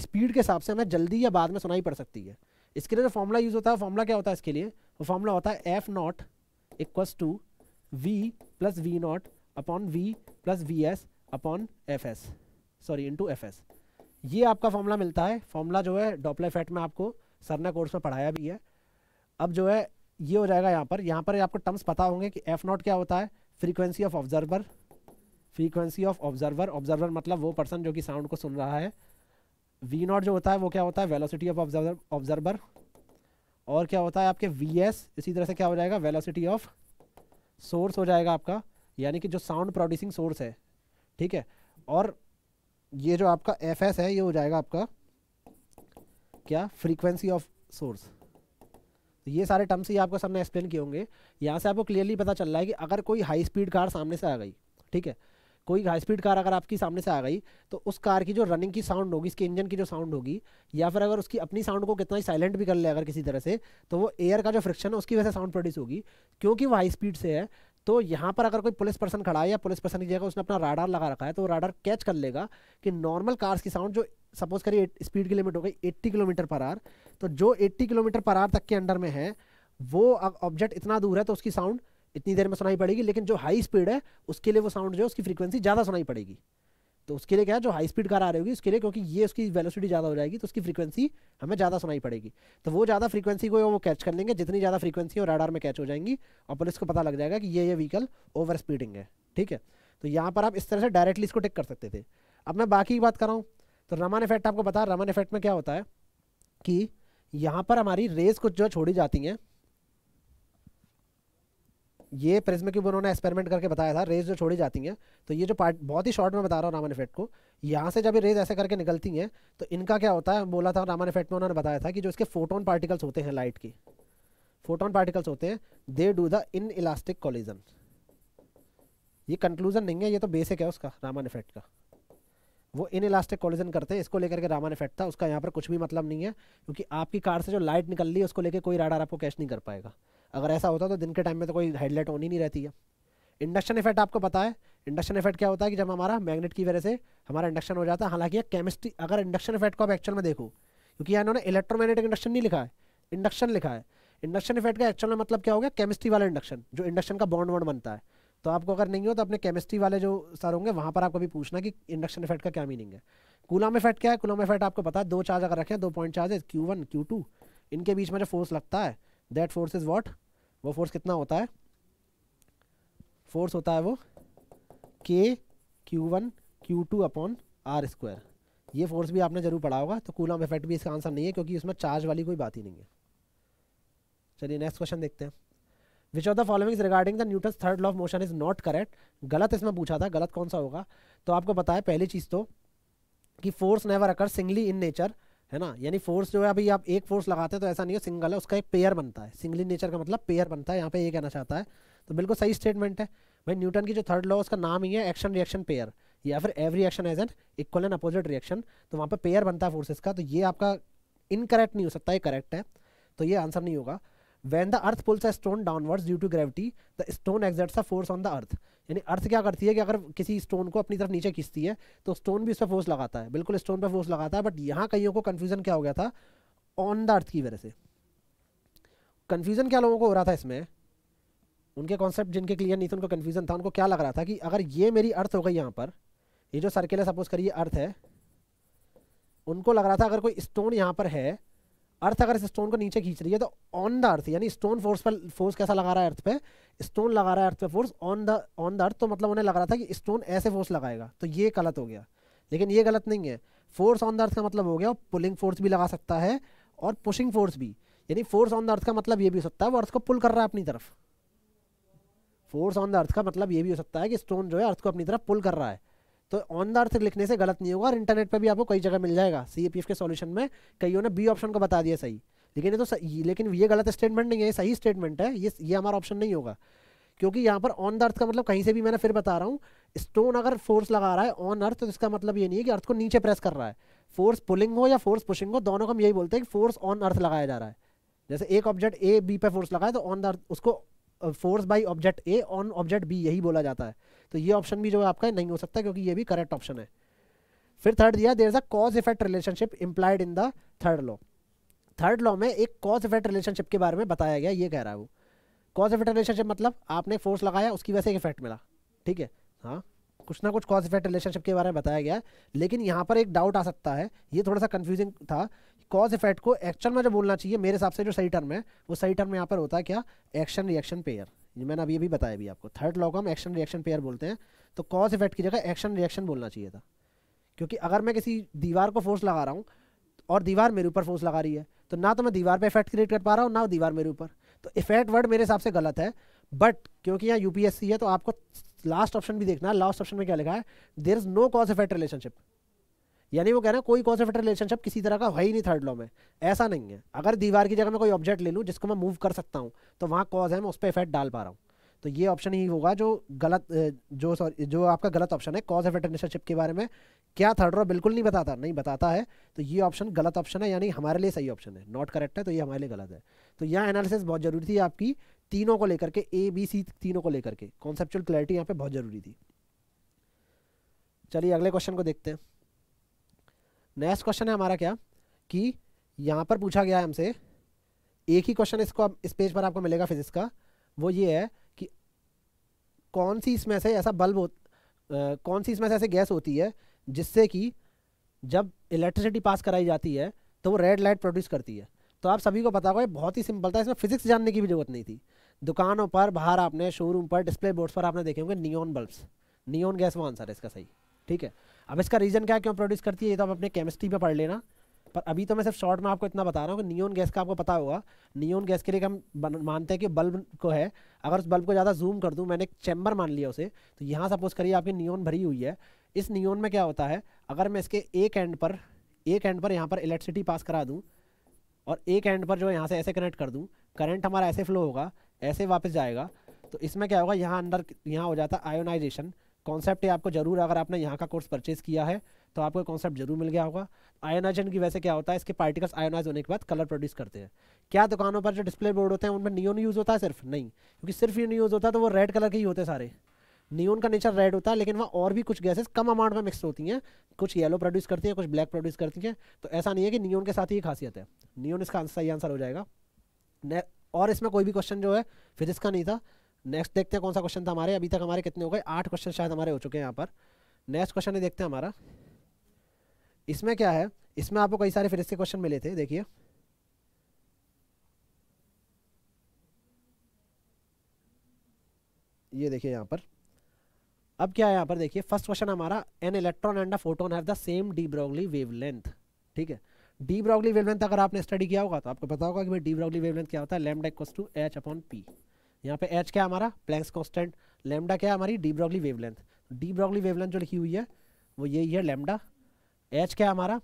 स्पीड के हिसाब से हमें जल्दी या बाद में सुनाई पड़ सकती है इसके लिए जो फॉर्मूला यूज़ होता है फॉर्मूला क्या होता है इसके लिए वो फॉर्मूला होता है f not equals to v plus v not upon v plus v s upon f s sorry into f s ये आपका फॉर्मूला मिलता है फॉर्मूला जो है डॉपले इफेक्ट में आपको सरना कोर्स में पढ़ाया भी है अब जो है ये हो जाएगा यहाँ पर यहाँ पर आपको टर्म्स पता होंगे कि एफ नॉट क्या होता है frequency of observer frequency of observer observer मतलब वो पर्सन जो कि साउंड को सुन रहा है वी नॉट जो होता है वो क्या होता है वेलोसिटी ऑफ ऑब्जर्वर ऑब्जर्वर और क्या होता है आपके वी एस इसी तरह से क्या हो जाएगा वेलोसिटी ऑफ सोर्स हो जाएगा आपका यानी कि जो साउंड प्रोड्यूसिंग सोर्स है ठीक है और ये जो आपका एफ एस है ये हो जाएगा आपका क्या फ्रीक्वेंसी ऑफ सोर्स तो ये सारे टर्म्स ही आपको सबने एक्सप्लेन किए होंगे यहाँ से आपको क्लियरली पता चल रहा है कि अगर कोई हाई स्पीड कार सामने से आ गई ठीक है कोई हाई स्पीड कार अगर आपकी सामने से आ गई तो उस कार की जो रनिंग की साउंड होगी इसके इंजन की जो साउंड होगी या फिर अगर उसकी अपनी साउंड को कितना ही साइलेंट भी कर ले अगर किसी तरह से तो वो एयर का जो फ्रिक्शन है उसकी वजह से साउंड प्रोड्यूस होगी क्योंकि वो हाई स्पीड से है तो यहाँ पर अगर कोई पुलिस पर्सन खड़ा है या पुलिस पर्सन की जगह उसने अपना राडार लगा रखा है तो राडार कैच कर लेगा कि नॉर्मल कार्स की साउंड जो सपोज करिए स्पीड की लिमिट हो गई एट्टी किलोमीटर पर आर तो जो एट्टी किलोमीटर पर आर तक के अंडर में है वो ऑब्जेक्ट इतना दूर है तो उसकी साउंड इतनी देर में सुनाई पड़ेगी लेकिन जो हाई स्पीड है उसके लिए वो साउंड जो है उसकी फ्रीक्वेंसी ज़्यादा सुनाई पड़ेगी तो उसके लिए क्या है जो हाई स्पीड कार आ रही होगी उसके लिए क्योंकि ये उसकी वेलोसिटी ज़्यादा हो जाएगी तो उसकी फ्रीक्वेंसी हमें ज़्यादा सुनाई पड़ेगी तो वो ज़्यादा फ्रीक्वेंसी को वो कैच कर लेंगे जितनी ज़्यादा फ्रीक्वेंसी और रडार में कैच हो जाएंगी और पुलिस को पता लग जाएगा कि ये ये व्हीकल ओवर स्पीडिंग है ठीक है तो यहाँ पर आप इस तरह से डायरेक्टली इसको टिक कर सकते थे अब मैं बाकी की बात कर रहा हूँ तो रमन इफेक्ट आपको बता रमन इफेक्ट में क्या होता है कि यहाँ पर हमारी रेस कुछ जो छोड़ी जाती हैं ये प्रिज्म के ऊपर उन्होंने एक्सपेरिमेंट करके बताया था रेज जो छोड़ी जाती हैं तो ये जो पार्ट बहुत ही शॉर्ट में बता रहा हूँ रामन इफेक्ट को यहाँ से जब ये रेज ऐसे करके निकलती हैं तो इनका क्या होता है बोला था रामन इफेक्ट में उन्होंने बताया था कि जो इसके फोटोन पार्टिकल्स होते हैं लाइट के फोटोन पार्टिकल्स होते हैं they do the inelastic collision ये कंक्लूजन नहीं है ये तो बेसिक है उसका रामन इफेक्ट का वो इन इलास्टिक कॉलिजन करते हैं इसको लेकर के रामन इफेक्ट था उसका यहाँ पर कुछ भी मतलब नहीं है क्योंकि आपकी कार से जो लाइट निकल रही है उसको लेकर कोई राडार आपको कैश नहीं कर पाएगा अगर ऐसा होता तो दिन के टाइम में तो कोई हेडलाइट ऑन ही नहीं रहती है इंडक्शन इफेक्ट आपको पता है इंडक्शन इफेक्ट क्या होता है कि जब हमारा मैग्नेट की वजह से हमारा इंडक्शन हो जाता है हालांकि केमिस्ट्री अगर इंडक्शन इफेक्ट को आप एक्चुअल में देखो क्योंकि यहाँ इन्होंने इलेक्ट्रोमैग्नेटिक इंडक्शन नहीं लिखा है इंडक्शन लिखा है इंडक्शन इफेक्ट का एक्चुअल में मतलब क्या होगा केमिस्ट्री वाला इंडक्शन जो इंडक्शन का बॉन्ड वॉन्ड बनता है तो आपको अगर नहीं हो तो अपने केमिस्ट्री वाले जो सर होंगे वहाँ पर आपको भी पूछना कि इंडक्शन इफेक्ट का क्या मीनिंग है कूलम इफेक्ट क्या है कूलम इफेक्ट आपको पता है दो चार्ज अगर रखें दो point charges q one q two इनके बीच में जो फोर्स लगता है दैट फोर्स इज वॉट वो फोर्स कितना होता है फोर्स होता है वो k q one q two upon r square ये फोर्स भी आपने जरूर पढ़ा होगा तो कूलम इफेक्ट भी इसका आंसर नहीं है क्योंकि उसमें चार्ज वाली कोई बात ही नहीं है चलिए नेक्स्ट क्वेश्चन देखते हैं which of the following regarding the Newton third law of motion is not correct गलत इसमें पूछा था गलत कौन सा होगा तो आपको पता है पहली चीज़ तो कि force never occur singly in nature है ना यानी फोर्स जो है अभी आप एक फोर्स लगाते हैं तो ऐसा नहीं है सिंगल है उसका एक पेयर बनता है सिंगली नेचर का मतलब पेयर बनता है यहाँ पे ये कहना चाहता है तो बिल्कुल सही स्टेटमेंट है भाई न्यूटन की जो थर्ड लॉ उसका नाम ही है एक्शन रिएक्शन पेयर या फिर every action has an equal and opposite reaction तो वहाँ पर पेयर बनता है फोर्सेज का तो ये आपका इनकरेक्ट नहीं हो सकता ये करेक्ट है तो ये आंसर नहीं होगा when the earth pulls a stone downwards due to gravity the stone exerts a force on the earth यानी अर्थ क्या करती है कि अगर किसी स्टोन को अपनी तरफ नीचे खींचती है तो स्टोन भी उस पर फोर्स लगाता है बिल्कुल स्टोन पर फोर्स लगाता है बट यहाँ कईयों को कन्फ्यूजन क्या हो गया था ऑन द अर्थ की वजह से कन्फ्यूजन क्या लोगों को हो रहा था इसमें उनके कॉन्सेप्ट जिनके क्लियर नहीं थे उनको कन्फ्यूजन था उनको क्या लग रहा था कि अगर ये मेरी अर्थ हो गई यहाँ पर ये जो सर्किल है सपोज करिए अर्थ है उनको लग रहा था अगर कोई स्टोन यहाँ पर है अर्थ अगर इस स्टोन को नीचे खींच रही है तो ऑन द अर्थ यानी स्टोन फोर्स पर फोर्स कैसा लगा रहा है अर्थ पे स्टोन लगा रहा है अर्थ पे force on the on the earth तो मतलब उन्हें लग रहा था कि स्टोन ऐसे फोर्स लगाएगा तो ये गलत हो गया लेकिन ये गलत नहीं है फोर्स ऑन द अर्थ का मतलब हो गया पुलिंग फोर्स भी लगा सकता है और पुशिंग फोर्स भी यानी फोर्स ऑन द अर्थ का मतलब ये भी हो सकता है वो अर्थ को पुल कर रहा है अपनी तरफ फोर्स ऑन द अर्थ का मतलब ये भी हो सकता है कि स्टोन जो है अर्थ को अपनी तरफ पुल कर रहा है तो ऑन द अर्थ लिखने से गलत नहीं होगा और इंटरनेट पर भी आपको कई जगह मिल जाएगा सी के सोल्यूशन में कईयों ने बी ऑप्शन को बता दिया सही लेकिन ये तो सही लेकिन ये गलत स्टेटमेंट नहीं है सही स्टेटमेंट है ये ये हमारा ऑप्शन नहीं होगा क्योंकि यहाँ पर ऑन द अर्थ का मतलब कहीं से भी मैंने फिर बता रहा हूँ स्टोन अगर फोर्स लगा रहा है ऑन अर्थ तो इसका मतलब ये नहीं है कि अर्थ को नीचे प्रेस कर रहा है फोर्स पुलिंग हो या फोर्स पुशिंग हो दोनों को हम यही बोलते हैं कि फोर्स ऑन अर्थ लगाया जा रहा है जैसे एक ऑब्जेक्ट ए बी पे फोर्स लगाए तो ऑन द अर्थ उसको force by object A on object B यही बोला जाता है तो ये ऑप्शन भी जो है आपका नहीं हो सकता क्योंकि ये भी करेक्ट ऑप्शन है फिर थर्ड दिया there is a cause effect relationship implied in the third law third law में एक कॉज इफेक्ट रिलेशनशिप के बारे में बताया गया ये कह रहा है वो कॉज इफेक्ट रिलेशनशिप मतलब आपने फोर्स लगाया उसकी वजह से एक इफेक्ट मिला ठीक है हाँ कुछ ना कुछ कॉज इफेक्ट रिलेशनशिप के बारे में बताया गया लेकिन यहाँ पर एक डाउट आ सकता है ये थोड़ा सा कन्फ्यूजिंग था कॉज इफेक्ट को एक्चुअल में जो बोलना चाहिए मेरे हिसाब से जो सही टर्म है वो सही टर्म यहाँ पर होता है क्या एक्शन रिएक्शन पेयर मैंने अभी अभी बताया भी आपको थर्ड लॉ को हम एक्शन रिएक्शन पेयर बोलते हैं तो कॉज इफेक्ट की जगह एक्शन रिएक्शन बोलना चाहिए था क्योंकि अगर मैं किसी दीवार को फोर्स लगा रहा हूँ और दीवार मेरे ऊपर फोर्स लगा रही है तो ना तो मैं दीवार पे इफेक्ट क्रिएट कर पा रहा हूँ ना दीवार मेरे ऊपर तो इफेक्ट वर्ड मेरे हिसाब से गलत है बट क्योंकि यहाँ यूपीएससी है तो आपको लास्ट ऑप्शन भी देखना है लास्ट ऑप्शन में क्या लिखा है there is no cause effect relationship यानी वो कह रहे हैं कोई कॉज ऑफ रिलेशनशिप किसी तरह का है ही नहीं थर्ड लॉ में ऐसा नहीं है अगर दीवार की जगह मैं कोई ऑब्जेक्ट ले लूँ जिसको मैं मूव कर सकता हूँ तो वहाँ कॉज है मैं उस पर इफेक्ट डाल पा रहा हूँ तो ये ऑप्शन ही होगा जो गलत जो सॉरी जो आपका गलत ऑप्शन है कॉज इफेक्ट रिलेशनशिप के बारे में क्या थर्ड लॉ बिल्कुल नहीं बताता नहीं बताता है तो ये ऑप्शन गलत ऑप्शन है यानी हमारे लिए सही ऑप्शन है नॉट करेक्ट है तो ये हमारे लिए गलत है तो यहाँ एनालिसिस बहुत जरूरी थी आपकी तीनों को लेकर के ए बी सी तीनों को लेकर के कॉन्सेप्चुअल क्लैरिटी यहाँ पे बहुत जरूरी थी चलिए अगले क्वेश्चन को देखते हैं नेक्स्ट क्वेश्चन है हमारा क्या कि यहाँ पर पूछा गया है हमसे एक ही क्वेश्चन इसको इस पेज पर आपको मिलेगा फिजिक्स का वो ये है कि कौन सी इसमें से ऐसा बल्ब हो कौन सी इसमें से ऐसे गैस होती है जिससे कि जब इलेक्ट्रिसिटी पास कराई जाती है तो वो रेड लाइट प्रोड्यूस करती है तो आप सभी को पता होगा बहुत ही सिंपल था इसमें फिजिक्स जानने की भी जरूरत नहीं थी दुकानों पर बाहर आपने शोरूम पर डिस्प्ले बोर्ड्स पर आपने देखे होंगे नियोन बल्ब्स नियोन गैस वो आंसर है इसका सही ठीक है अब इसका रीज़न क्या है क्यों प्रोड्यूस करती है ये तो आप अपने केमिस्ट्री में पढ़ लेना पर अभी तो मैं सिर्फ शॉर्ट में आपको इतना बता रहा हूँ कि नियोन गैस का आपको पता होगा नियोन गैस के लिए हम मानते हैं कि बल्ब को है अगर उस बल्ब को ज़्यादा जूम कर दूँ मैंने एक चैम्बर मान लिया उसे तो यहाँ सपोज करिए आपकी नियोन भरी हुई है इस नियोन में क्या होता है अगर मैं इसके एक एंड पर एक एंड पर यहाँ पर इलेक्ट्रिसिटी पास करा दूँ और एक एंड पर जो यहाँ से ऐसे कनेक्ट कर दूँ करंट हमारा ऐसे फ्लो होगा ऐसे वापस जाएगा तो इसमें क्या होगा यहाँ अंदर यहाँ हो जाता है आयोनाइजेशन कॉन्सेप्ट है आपको जरूर अगर आपने यहाँ का कोर्स परचेज किया है तो आपको कॉन्सेप्ट जरूर मिल गया होगा आयोनाइजन की वैसे क्या होता है इसके पार्टिकल्स आयोनाइज होने के बाद कलर प्रोड्यूस करते हैं क्या दुकानों पर जो डिस्प्ले बोर्ड होते हैं उनमें नियोन यूज़ होता है सिर्फ नहीं क्योंकि सिर्फ ये यूज़ होता है तो वो रेड कलर के ही होते सारे नियोन का नेचर रेड होता है लेकिन वहाँ और भी कुछ गैसेस कम अमाउंट में मिक्स होती हैं कुछ येलो प्रोड्यूस करती हैं कुछ ब्लैक प्रोड्यूस करती हैं तो ऐसा नहीं है कि नियोन के साथ ही खासियत है नियोन इसका सही आंसर हो जाएगा और इसमें कोई भी क्वेश्चन जो है फिजिक्स का नहीं था नेक्स्ट देखते हैं कौन सा क्वेश्चन था हमारे अभी तक हमारे कितने हो गए आठ क्वेश्चन शायद हमारे हो चुके हैं यहाँ पर नेक्स्ट क्वेश्चन है देखते हैं हमारा इसमें क्या है इसमें आपको कई सारे फिर इसके क्वेश्चन मिले थे देखिए ये देखिए यहाँ पर अब क्या है यहाँ पर देखिए फर्स्ट क्वेश्चन हमारा an electron and a photon have the same de Broglie wavelength ठीक है डी ब्रॉगली वेवलेंथ अगर आपने स्टडी किया होगा तो आपको पता होगा कि भाई डी ब्रॉगली वेवलेंथ क्या होता है lambda equals to H upon p यहाँ पे एच क्या हमारा प्लैंक्स कॉन्स्टेंट लेमडा क्या हमारी de Broglie wavelength de Broglie wavelength जो लिखी हुई है वो यही है लेमडा एच क्या हमारा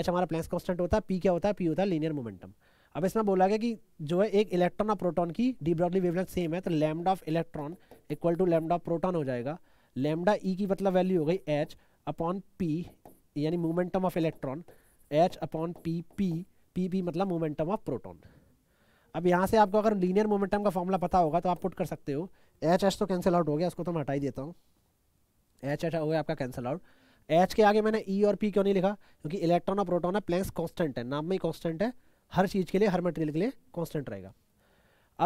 एच हमारा प्लैंक्स कॉन्स्टेंट होता है पी क्या होता है पी होता है लीनियर मोमेंटम अब इसमें बोला गया कि जो है एक इलेक्ट्रॉन और प्रोटॉन की डी ब्रॉगली वेवलेंथ सेम है तो lambda of electron equal to lambda of proton हो जाएगा लेमडा ई e की मतलब वैल्यू हो गई एच अपॉन पी यानी momentum of electron H upon P P P P मतलब मोमेंटम ऑफ प्रोटॉन अब यहाँ से आपको अगर लीनियर मोमेंटम का फॉर्मूला पता होगा तो आप पुट कर सकते हो एच एच तो कैंसिल आउट हो गया उसको तो मैं हटा ही देता हूँ एच एच हो गया आपका कैंसिल आउट एच के आगे मैंने ई e और पी क्यों नहीं लिखा क्योंकि इलेक्ट्रॉन और प्रोटॉन है प्लेंस कॉन्स्टेंट है नाम में ही कॉन्स्टेंट है हर चीज़ के लिए हर मटेरियल के लिए कॉन्स्टेंट रहेगा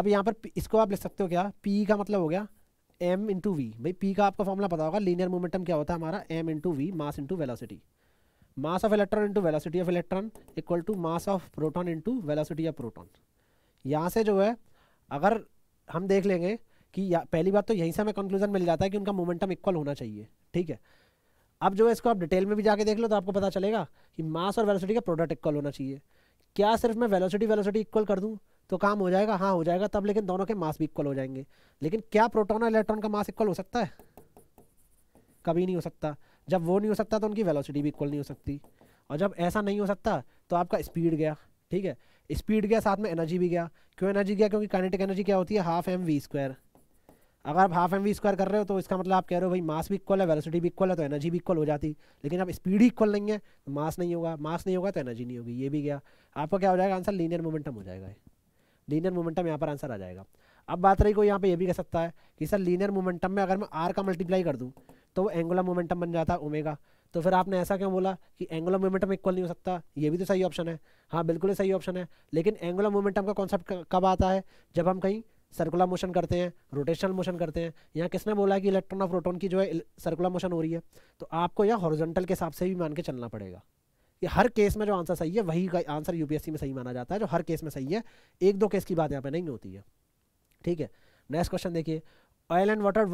अब यहाँ पर इसको आप लिख सकते हो क्या पी का मतलब हो गया एम इंटू वी भाई पी का आपको फॉर्मूला पता होगा लीनियर मोमेंटम क्या होता है हमारा M into V mass into velocity mass of electron into velocity of electron equal to mass of proton into velocity of proton यहाँ से जो है अगर हम देख लेंगे कि पहली बात तो यहीं से हमें कंक्लूजन मिल जाता है कि उनका मोमेंटम इक्वल होना चाहिए ठीक है अब जो है इसको आप डिटेल में भी जाके देख लो तो आपको पता चलेगा कि मास और वेलोसिटी का प्रोडक्ट इक्वल होना चाहिए क्या सिर्फ मैं वेलोसिटी वेलोसिटी इक्वल कर दूँ तो काम हो जाएगा हाँ हो जाएगा तब लेकिन दोनों के मास भी इक्वल हो जाएंगे लेकिन क्या प्रोटोन और इलेक्ट्रॉन का मास इक्वल हो सकता है कभी नहीं हो सकता जब वो नहीं हो सकता तो उनकी वेलोसिटी भी इक्वल नहीं हो सकती और जब ऐसा नहीं हो सकता तो आपका स्पीड गया ठीक है स्पीड गया साथ में एनर्जी भी गया क्यों एनर्जी गया क्योंकि काइनेटिक एनर्जी क्या होती है हाफ एम वी स्क्वायर अगर आप हाफ एम वी स्क्वायर कर रहे हो तो इसका मतलब आप कह रहे हो भाई मास भी इक्वल है वेलोसिटी भी इक्वल है तो एनर्जी भी इक्वल हो जाती लेकिन आप स्पीड ही इक्वल नहीं है तो मास नहीं होगा मास नहीं होगा तो एनर्जी नहीं होगी ये भी गया आपका क्या हो जाएगा आंसर लीनियर मोमेंटम हो जाएगा लीनियर मोमेंटम यहाँ पर आंसर आ जाएगा अब बात रही को यहाँ पर यह भी कह सकता है कि सर लीनियर मोमेंटम में अगर मैं आर का मल्टीप्लाई कर दूँ तो वो एंगुलर मोमेंटम बन जाता है ओमेगा तो फिर आपने ऐसा क्यों बोला कि एंगुलर मोमेंटम इक्वल नहीं हो सकता ये भी तो सही ऑप्शन है हाँ बिल्कुल ही सही ऑप्शन है लेकिन एंगुलर मोमेंटम का कॉन्सेप्ट कब आता है जब हम कहीं सर्कुलर मोशन करते हैं रोटेशनल मोशन करते हैं यहाँ किसने बोला कि इलेक्ट्रॉन और प्रोटोन की जो है सर्कुलर मोशन हो रही है तो आपको यह हॉरिजॉन्टल के हिसाब से भी मान के चलना पड़ेगा ये हर केस में जो आंसर सही है वही का आंसर यूपीएससी में सही माना जाता है जो हर केस में सही है एक दो केस की बात यहाँ पे नहीं होती है ठीक है नेक्स्ट क्वेश्चन देखिए oil and water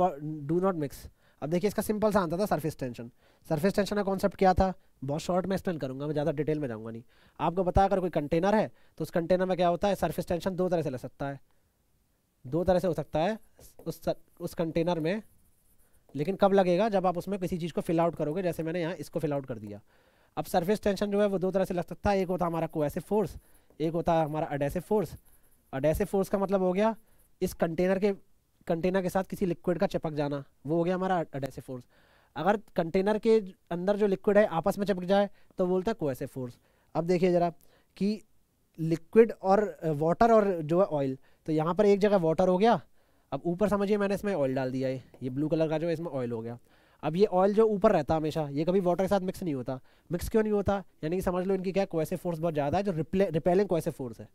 do not mix अब देखिए इसका सिंपल सा आंसर था सरफेस टेंशन सरफेस टेंशन का कॉन्सेप्ट क्या था बहुत शॉर्ट में एक्सप्लेन करूंगा मैं ज़्यादा डिटेल में जाऊंगा नहीं आपको बताया अगर कोई कंटेनर है तो उस कंटेनर में क्या होता है सरफेस टेंशन दो तरह से लग सकता है दो तरह से हो सकता है उस उस कंटेनर में लेकिन कब लगेगा जब आप उसमें किसी चीज़ को फिल आउट करोगे जैसे मैंने यहाँ इसको फिल आउट कर दिया अब सर्फेस टेंशन जो है वो दो तरह से लग सकता है एक होता हमारा कोएसिव फोर्स एक होता है हमारा अडेसिव फोर्स अडेसिव फोर्स का मतलब हो गया इस कंटेनर के कंटेनर के साथ किसी लिक्विड का चिपक जाना वो हो गया हमारा अडेसिव फोर्स अगर कंटेनर के अंदर जो लिक्विड है आपस में चिपक जाए तो बोलता है कोएसिव फोर्स अब देखिए ज़रा कि लिक्विड और वाटर और जो है ऑयल तो यहाँ पर एक जगह वाटर हो गया अब ऊपर समझिए मैंने इसमें ऑयल डाल दिया है ये ब्लू कलर का जो है इसमें ऑयल हो गया अब ये ऑयल जो ऊपर रहता है हमेशा ये कभी वाटर के साथ मिक्स नहीं होता मिक्स क्यों नहीं होता यानी कि समझ लो इनकी क्या कोएसिव फोर्स बहुत ज़्यादा है जो रिपेलिंग कोएसिव फोर्स है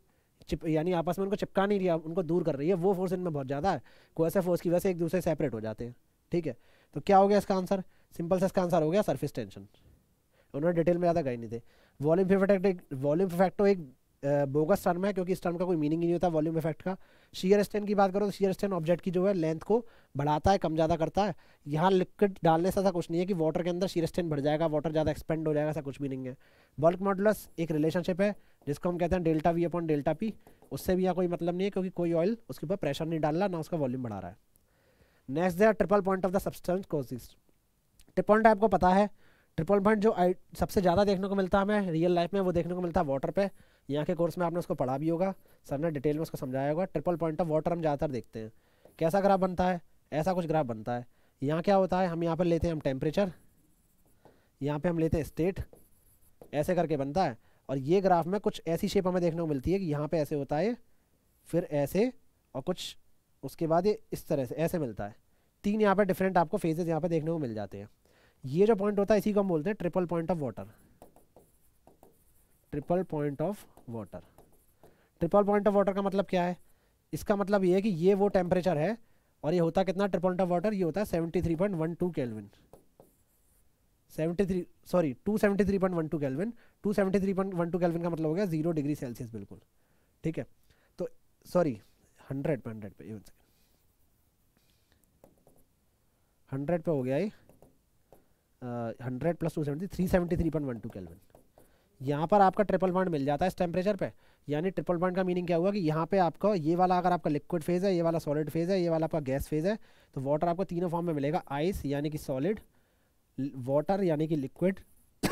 चिप यानी आपस में उनको चिपका नहीं रही उनको दूर कर रही है वो फोर्स इनमें बहुत ज़्यादा है ऐसे फोर्स की वजह से एक दूसरे सेपरेट हो जाते हैं ठीक है तो क्या हो गया इसका आंसर सिंपल से इसका आंसर हो गया सर्फिस टेंशन उन्होंने डिटेल में ज़्यादा गए नहीं थे वॉल्यूम इफेक्ट एक वॉल्यूम तो एक बोगस टर्म है क्योंकि इस टर्म का कोई मीनिंग ही नहीं होता वॉल्यूम इफेक्ट का शीयर स्टेन की बात करो तो शीयर स्टेन ऑब्जेक्ट की जो है लेंथ को बढ़ाता है कम ज़्यादा करता है यहाँ लिक्विड डालने से ऐसा कुछ नहीं है कि वाटर के अंदर शीयर स्टेन बढ़ जाएगा वाटर ज़्यादा एक्सपेंड हो जाएगा ऐसा कुछ भी नहीं है बल्क मॉडुलस एक रिलेशनशिप है जिसको हम कहते हैं delta we upon delta P उससे भी यहाँ कोई मतलब नहीं है क्योंकि कोई ऑयल उसके ऊपर प्रेशर नहीं डाल रहा ना उसका वॉल्यूम बढ़ा रहा है नेक्स्ट है triple point of the substance कोसिस ट्रिपल पॉइंट आपको पता है ट्रिपल पॉइंट जो सबसे ज़्यादा देखने को मिलता है हमें रियल लाइफ में वो देखने को मिलता है वाटर पे यहाँ के कोर्स में आपने उसको पढ़ा भी होगा सर ने डिटेल में उसको समझाया होगा ट्रिपल पॉइंट ऑफ वाटर हम ज़्यादातर देखते हैं कैसा ग्राफ बनता है ऐसा कुछ ग्राफ बनता है यहाँ क्या होता है हम यहाँ पर लेते हैं हम टेम्परेचर यहाँ पर हम लेते हैं स्टेट ऐसे करके बनता है और ये ग्राफ में कुछ ऐसी शेप हमें देखने को मिलती है कि यहाँ पर ऐसे होता है फिर ऐसे और कुछ उसके बाद ये इस तरह से ऐसे मिलता है तीन यहाँ पर डिफरेंट आपको फेजेस यहाँ पर देखने को मिल जाते हैं ये जो पॉइंट होता है इसी को हम बोलते हैं triple point of water triple point of water triple point of water का मतलब क्या है इसका मतलब ये है कि ये वो टेम्परेचर है और ये होता कितना ट्रिपल पॉइंट ऑफ वाटर ये होता है seventy three point one two kelvin seventy three sorry two seventy three point one two kelvin two seventy three point one two kelvin का मतलब हो गया जीरो डिग्री सेल्सियस बिल्कुल ठीक है तो सॉरी हंड्रेड पे हंड्रेड पे सेकेंड हंड्रेड पे हो गया ये hundred plus two seventy three seventy three point one two kelvin यहाँ पर आपका ट्रिपल बॉन्ड मिल जाता है इस टेम्परेचर पे यानी ट्रिपल बॉन्ड का मीनिंग क्या हुआ कि यहाँ पे आपको ये वाला अगर आपका लिक्विड फेज़ है ये वाला सॉलिड फेज़ है ये वाला आपका गैस फेज़ है तो वाटर आपको तीनों फॉर्म में मिलेगा आइस यानी कि सॉलिड वाटर यानी कि लिक्विड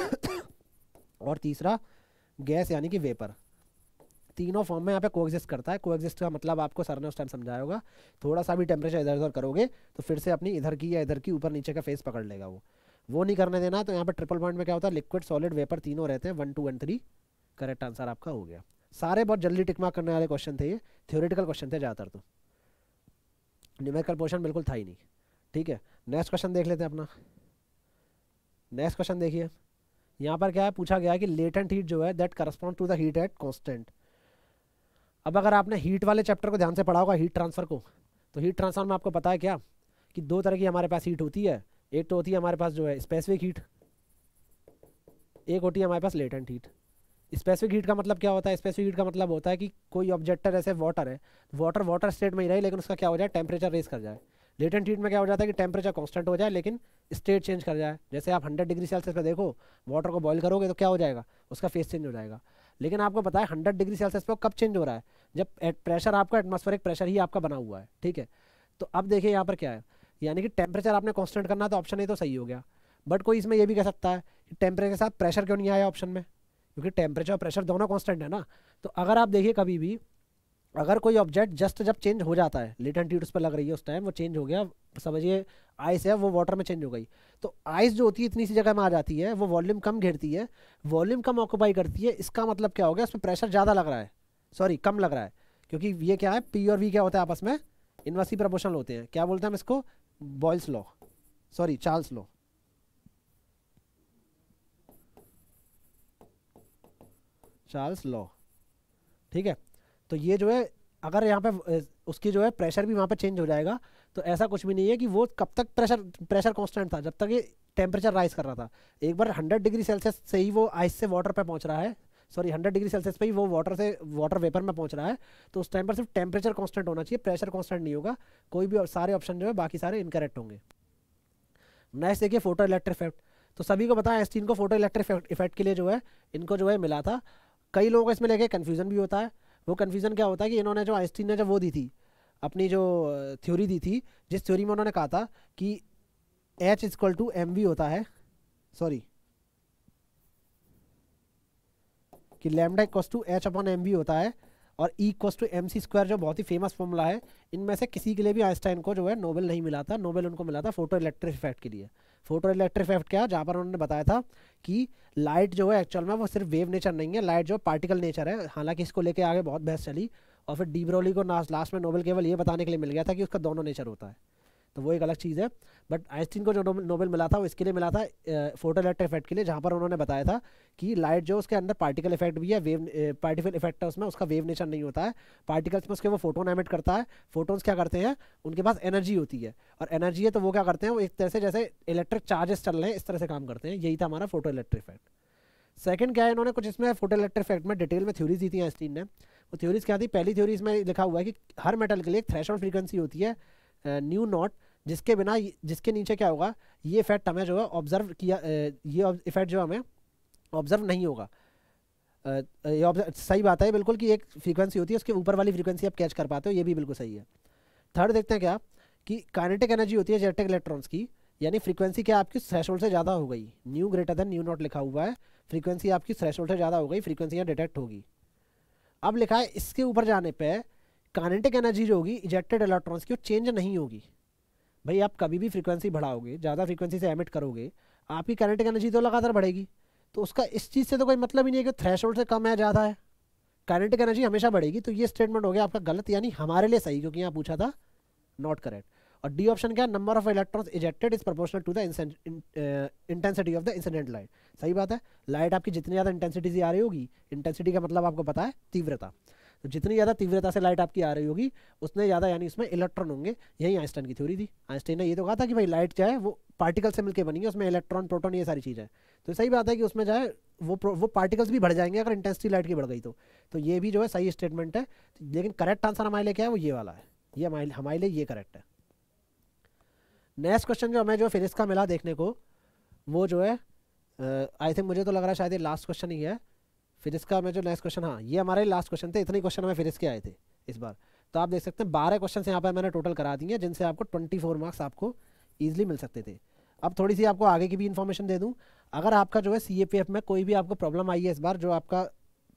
और तीसरा गैस यानी कि वेपर तीनों फॉर्म में यहाँ पे को करता है को का मतलब आपको सर ने उस टाइम समझाया होगा थोड़ा सा भी टेम्परेचर इधर उधर करोगे तो फिर से अपनी इधर की या इधर की ऊपर नीचे का फेस पकड़ लेगा वो वो नहीं करने देना तो यहाँ पर ट्रिपल पॉइंट में क्या होता है लिक्विड सॉलिड वेपर तीनों रहते हैं one two one three correct answer आपका हो गया सारे बहुत जल्दी टिकमा करने वाले क्वेश्चन थे ये थ्योरेटिकल क्वेश्चन थे ज़्यादातर तो न्यूमेरिकल पोर्शन बिल्कुल था ही नहीं ठीक है नेक्स्ट क्वेश्चन देख लेते हैं अपना नेक्स्ट क्वेश्चन देखिए यहाँ पर क्या है पूछा गया है कि लेटेंट हीट जो है that correspond to the heat at constant अब अगर आपने हीट वाले चैप्टर को ध्यान से पढ़ा होगा हीट ट्रांसफर को तो हीट ट्रांसफर में आपको पता है क्या कि दो तरह की हमारे पास हीट होती है एक तो होती है हमारे पास जो है स्पेसिफिक हीट एक होती है हमारे पास लेटेंट हीट स्पेसिफिक हीट का मतलब क्या होता है स्पेसिफिक हीट का मतलब होता है कि कोई ऑब्जेक्टर ऐसे वाटर है वाटर वाटर स्टेट में ही रहे लेकिन उसका क्या हो जाए टेम्परेचर रेस कर जाए लेटेंट हीट में क्या हो जाता है कि टेम्परेचर कॉन्स्टेंट हो जाए लेकिन स्टेट चेंज कर जाए जैसे आप हंड्रेड डिग्री सेल्सियस पर देखो वाटर को बॉयल करोगे तो क्या हो जाएगा उसका फेस चेंज हो जाएगा लेकिन आपको पता है हंड्रेड डिग्री सेल्सियस पे कब चेंज हो रहा है जब प्रेशर आपका एटमोस्फेरिक प्रेशर ही आपका बना हुआ है ठीक है तो अब देखिए यहाँ पर क्या है यानी कि टेम्परेचर आपने कॉन्स्टेंट करना तो ऑप्शन ए तो सही हो गया बट कोई इसमें यह भी कह सकता है कि टेम्परेचर के साथ प्रेशर क्यों नहीं आया ऑप्शन में क्योंकि टेम्परेचर और प्रेशर दोनों कॉन्स्टेंट है ना तो अगर आप देखिए कभी भी अगर कोई ऑब्जेक्ट जस्ट जब चेंज हो जाता है लेटेंट ट्यूट पर लग रही है उस टाइम वो चेंज हो गया समझिए आइस है वो वाटर में चेंज हो गई तो आइस जो होती है इतनी सी जगह में आ जाती है वो वॉल्यूम कम घेरती है वॉल्यूम कम ऑक्यूपाई करती है इसका मतलब क्या हो गया उसमें प्रेशर ज़्यादा लग रहा है सॉरी कम लग रहा है क्योंकि ये क्या है पी और वी क्या होता है आपस में इन्वर्सी प्रपोर्शनल होते हैं क्या बोलते हैं हम इसको Boyle's law sorry Charles law Charles law ठीक है तो ये जो है अगर यहाँ पे उसकी जो है प्रेशर भी वहाँ पे चेंज हो जाएगा तो ऐसा कुछ भी नहीं है कि वो कब तक प्रेशर प्रेशर कांस्टेंट था जब तक ये टेम्परेचर राइज कर रहा था एक बार 100 डिग्री सेल्सियस से ही वो आइस से वाटर पे पहुँच रहा है सॉरी हंड्रेड डिग्री सेल्सियस पे ही वो वाटर से वाटर वेपर में पहुंच रहा है तो उस टाइम पर सिर्फ टेम्परेचर कॉन्स्टेंट होना चाहिए प्रेशर कॉन्स्टेंट नहीं होगा कोई भी और सारे ऑप्शन जो है बाकी सारे इनकरेक्ट होंगे नेक्स्ट देखिए फोटो इलेक्ट्रिक इफेक्ट तो सभी को बताया एस्टीन को फोटो इलेक्ट्रिक इफेक्ट के लिए जो है इनको जो है मिला था कई लोगों को इसमें लेके कन्फ्यूजन भी होता है वो कन्फ्यूजन क्या होता है कि इन्होंने जो आइंस्टीन ने जो वो दी थी अपनी जो थ्योरी दी थी जिस थ्योरी में उन्होंने कहा था कि H equal to M V होता है सॉरी कि lambda equals to H upon M होता है और E to M C square जो बहुत ही फेमस फॉर्मूला है इनमें से किसी के लिए भी आइंस्टाइन को जो है नोबेल नहीं मिला था नोबेल उनको मिला था फोटो इलेक्ट्रिक इफेक्ट के लिए फोटो इलेक्ट्रिक इफेक्ट क्या जहाँ पर उन्होंने बताया था कि लाइट जो है एक्चुअल में वो सिर्फ वेव नेचर नहीं है लाइट जो पार्टिकल नेचर है हालांकि इसको लेके आगे बहुत बहस चली और फिर डीब्रोली को लास्ट में नोबेल केवल ये बताने के लिए मिल गया था कि उसका दोनों नेचर होता है तो वो एक अलग चीज़ है बट आइंस्टीन को जो नोबेल मिला था वो इसके लिए मिला था फोटो इलेक्ट्रिक इफेक्ट के लिए जहाँ पर उन्होंने बताया था कि लाइट जो उसके अंदर पार्टिकल इफेक्ट भी है वेव पार्टिकल इफेक्ट है उसमें उसका वेव नेचर नहीं होता है पार्टिकल्स में उसके वो फोटोन एमिट करता है फोटोन्स क्या करते हैं उनके पास एनर्जी होती है और एनर्जी है तो वो क्या करते हैं वो एक तरह से जैसे इलेक्ट्रिक चार्जेस चल रहे हैं इस तरह से काम करते हैं यही था हमारा फोटो इलेक्ट्रिक इफेक्ट सेकेंड क्या है इन्होंने कुछ इसमें फोटो इलेक्ट्रिक इफेक्ट में डिटेल में थ्योरीज दी थी आइंस्टीन ने वो थ्योरीज क्या थी पहली थ्योरीज में लिखा हुआ है कि हर मेटल के लिए एक थ्रेशोल्ड फ्रीक्वेंसी होती है न्यू नॉट जिसके बिना जिसके नीचे क्या होगा ये इफेक्ट हमें जो है ऑब्जर्व किया ये इफेक्ट जो हमें ऑब्जर्व नहीं होगा ये सही बात है बिल्कुल कि एक फ्रीक्वेंसी होती है उसके ऊपर वाली फ्रीक्वेंसी आप कैच कर पाते हो ये भी बिल्कुल सही है थर्ड देखते हैं क्या कि काइनेटिक एनर्जी होती है जेटेक इलेक्ट्रॉन्स की यानी फ्रीक्वेंसी क्या आपकी थ्रेश से ज़्यादा हो गई nu greater than nu naught लिखा हुआ है फ्रीक्वेंसी आपकी थ्रेश से ज़्यादा हो गई फ्रीक्वेंसी यहाँ डिटेक्ट होगी अब लिखा है इसके ऊपर जाने पर कानेटिक एनर्जी जो होगी इजेक्टेड इलेक्ट्रॉन्स की वो चेंज नहीं होगी भाई आप कभी भी फ्रीक्वेंसी बढ़ाओगे ज़्यादा फ्रीक्वेंसी से एमिट करोगे आपकी काइनेटिक एनर्जी तो लगातार बढ़ेगी तो उसका इस चीज़ से तो कोई मतलब ही नहीं है कि थ्रेश से कम है ज़्यादा है काइनेटिक एनर्जी हमेशा बढ़ेगी तो ये स्टेटमेंट हो गया आपका गलत यानी हमारे लिए सही क्योंकि यहाँ पूछा था नॉट करेक्ट और डी ऑप्शन क्या number of electrons ejected is proportional to the intensity of the incident light सही बात है लाइट आपकी जितनी ज़्यादा इंटेंसिटी से आ रही होगी इंटेंसिटी का मतलब आपको पता है तीव्रता तो जितनी ज़्यादा तीव्रता से लाइट आपकी आ रही होगी उतने ज़्यादा यानी उसमें इलेक्ट्रॉन होंगे यही आइंस्टाइन की थ्योरी थी आइंस्टाइन ने ये तो कहा था कि भाई लाइट जो है वो पार्टिकल से मिलकर बनी है उसमें इलेक्ट्रॉन प्रोटॉन ये सारी चीज़ है तो सही बात है कि उसमें जो है वो वो पार्टिकल्स भी बढ़ जाएंगे अगर इंटेंसिटी लाइट की बढ़ गई तो तो ये भी जो है सही स्टेटमेंट है लेकिन करेक्ट आंसर हमारे लिए क्या है वो ये वाला है ये हमारे लिए ये करेक्ट है नेक्स्ट क्वेश्चन जो हमें जो फिजिक्स का मिला देखने को वो जो है आई थिंक मुझे तो लग रहा है शायद ये लास्ट क्वेश्चन ही है फिजिक्स का मैं जो नेक्स्ट क्वेश्चन हाँ ये हमारे लास्ट क्वेश्चन थे इतने क्वेश्चन हमें फिजिक्स के आए थे इस बार तो आप देख सकते हैं बारह क्वेश्चन यहाँ पर मैंने टोटल करा दिए जिनसे आपको ट्वेंटी फोर मार्क्स आपको ईजिली मिल सकते थे अब थोड़ी सी आपको आगे की भी इन्फॉर्मेशन दे दूँ अगर आपका जो है सी में कोई भी आपको प्रॉब्लम आई है इस बार जो आपका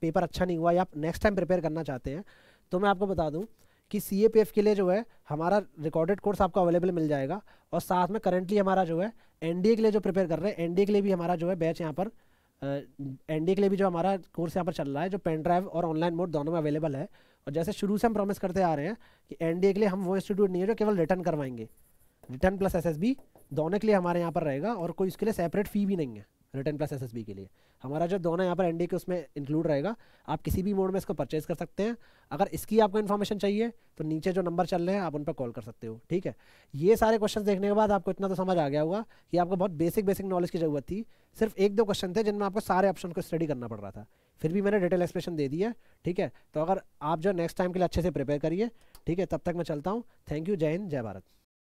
पेपर अच्छा नहीं हुआ या आप नेक्स्ट टाइम प्रिपेयर करना चाहते हैं तो मैं आपको बता दूँ कि सी के लिए जो है हमारा रिकॉर्डेड कोर्स आपको अवेलेबल मिल जाएगा और साथ में करेंटली हमारा जो है एन के लिए जो प्रिपेयर कर रहे हैं एन के लिए भी हमारा जो है बैच यहाँ पर एनडी के लिए भी जो हमारा कोर्स यहाँ पर चल रहा है जो पेन ड्राइव और ऑनलाइन मोड दोनों में अवेलेबल है और जैसे शुरू से हम प्रॉमिस करते आ रहे हैं कि एनडीए के लिए हम वो इंस्टीट्यूट नहीं है जो केवल रिटर्न करवाएंगे रिटर्न प्लस एसएसबी दोनों के लिए हमारे यहाँ पर रहेगा और कोई इसके लिए सेपरेट फ़ी भी नहीं है रिटर्न प्लस एस के लिए हमारा जो दोनों यहाँ पर एन के उसमें इंक्लूड रहेगा आप किसी भी मोड में इसको परचेज कर सकते हैं अगर इसकी आपको इन्फॉर्मेशन चाहिए तो नीचे जो नंबर चल रहे हैं आप उन पर कॉल कर सकते हो ठीक है ये सारे क्वेश्चन देखने के बाद आपको इतना तो समझ आ गया होगा कि आपको बहुत बेसिक बेसिक नॉलेज की जरूरत थी सिर्फ एक दो क्वेश्चन थे जिनमें आपको सारे ऑप्शन को स्टडी करना पड़ रहा था फिर भी मैंने डिटेल एक्सप्रेशन दे दी है ठीक है तो अगर आप जो नेक्स्ट टाइम के लिए अच्छे से प्रिपेयर करिए ठीक है तब तक मैं चलता हूँ थैंक यू जय हिंद जय भारत